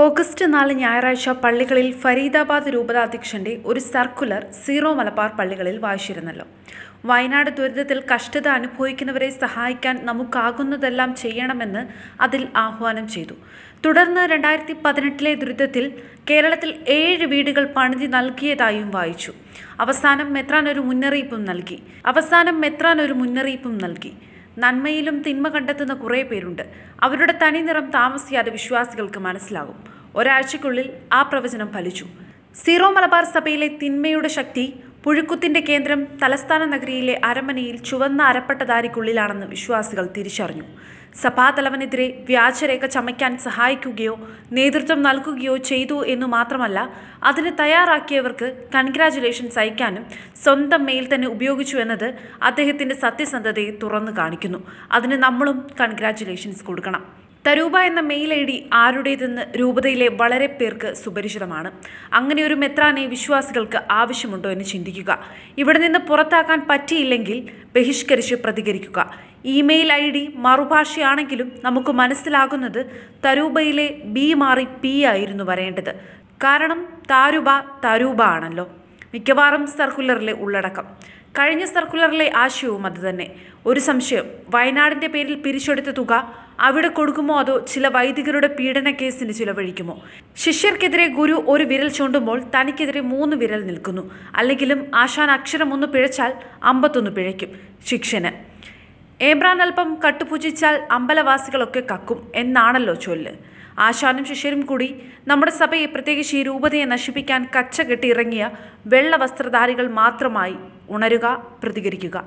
August നാല് ഞായറാഴ്ച പള്ളികളിൽ ഫരീദാബാദ് രൂപതാധ്യക്ഷൻ്റെ ഒരു സർക്കുലർ സീറോ മലബാർ പള്ളികളിൽ വായിച്ചിരുന്നല്ലോ വയനാട് ദുരിതത്തിൽ കഷ്ടത അനുഭവിക്കുന്നവരെ സഹായിക്കാൻ നമുക്കാകുന്നതെല്ലാം ചെയ്യണമെന്ന് അതിൽ ആഹ്വാനം ചെയ്തു തുടർന്ന് രണ്ടായിരത്തി പതിനെട്ടിലെ ദുരിതത്തിൽ കേരളത്തിൽ ഏഴ് വീടുകൾ പണിതി നൽകിയതായും വായിച്ചു അവസാനം മെത്രാൻ ഒരു മുന്നറിയിപ്പും നൽകി അവസാനം മെത്രാൻ ഒരു മുന്നറിയിപ്പും നൽകി നന്മയിലും തിന്മ കണ്ടെത്തുന്ന കുറേ പേരുണ്ട് അവരുടെ തനിനിറം താമസിയാതെ വിശ്വാസികൾക്ക് മനസ്സിലാകും ഒരാഴ്ചയ്ക്കുള്ളിൽ ആ പ്രവചനം ഫലിച്ചു സീറോ മലബാർ സഭയിലെ തിന്മയുടെ ശക്തി പുഴുക്കുത്തിന്റെ കേന്ദ്രം തലസ്ഥാന നഗരിയിലെ അരമനയിൽ ചുവന്ന അരപ്പട്ട ദാരിക്കുള്ളിലാണെന്ന് വിശ്വാസികൾ തിരിച്ചറിഞ്ഞു സഭാതലവനെതിരെ വ്യാജരേഖ ചമയ്ക്കാൻ സഹായിക്കുകയോ നേതൃത്വം നൽകുകയോ ചെയ്തു എന്നു മാത്രമല്ല അതിന് തയ്യാറാക്കിയവർക്ക് കൺഗ്രാചുലേഷൻസ് അയക്കാനും സ്വന്തം മെയിൽ തന്നെ ഉപയോഗിച്ചു എന്നത് അദ്ദേഹത്തിന്റെ സത്യസന്ധതയെ തുറന്നു കാണിക്കുന്നു അതിന് നമ്മളും കൺഗ്രാചുലേഷൻസ് കൊടുക്കണം തരൂപ എന്ന മെയിൽ ഐ ഡി ആരുടേതെന്ന് രൂപതയിലെ വളരെ പേർക്ക് സുപരിചിതമാണ് അങ്ങനെ ഒരു മെത്രാനെ വിശ്വാസികൾക്ക് ആവശ്യമുണ്ടോ എന്ന് ചിന്തിക്കുക ഇവിടെ നിന്ന് പുറത്താക്കാൻ പറ്റിയില്ലെങ്കിൽ ബഹിഷ്കരിച്ച് പ്രതികരിക്കുക ഇമെയിൽ ഐ ഡി മറുഭാഷയാണെങ്കിലും നമുക്ക് മനസ്സിലാകുന്നത് തരൂബയിലെ ബി മാറി പി ആയിരുന്നു വരേണ്ടത് കാരണം താരുബ തരൂബ ആണല്ലോ മിക്കവാറും സർക്കുലറിലെ ഉള്ളടക്കം കഴിഞ്ഞ സർക്കുലറിലെ ആശയവും അതുതന്നെ ഒരു സംശയം വയനാടിന്റെ പേരിൽ പിരിച്ചെടുത്ത തുക അവിടെ കൊടുക്കുമോ അതോ ചില വൈദികരുടെ പീഡന കേസിന് ചിലവഴിക്കുമോ ശിഷ്യർക്കെതിരെ ഗുരു ഒരു വിരൽ ചൂണ്ടുമ്പോൾ തനിക്കെതിരെ മൂന്ന് വിരൽ നിൽക്കുന്നു അല്ലെങ്കിലും ആശാൻ അക്ഷരം ഒന്ന് പിഴച്ചാൽ അമ്പത്തൊന്ന് പിഴയ്ക്കും ശിക്ഷന് ഏബ്രാൻ അല്പം കട്ടുപൂജിച്ചാൽ അമ്പലവാസികളൊക്കെ കക്കും എന്നാണല്ലോ ചൊല്ല് ആശാനും ശിഷ്യരും കൂടി നമ്മുടെ സഭയെ പ്രത്യേകിച്ച് ഈ രൂപതയെ നശിപ്പിക്കാൻ കച്ച കെട്ടിയിറങ്ങിയ വെള്ളവസ്ത്രധാരികൾ മാത്രമായി ഉണരുക പ്രതികരിക്കുക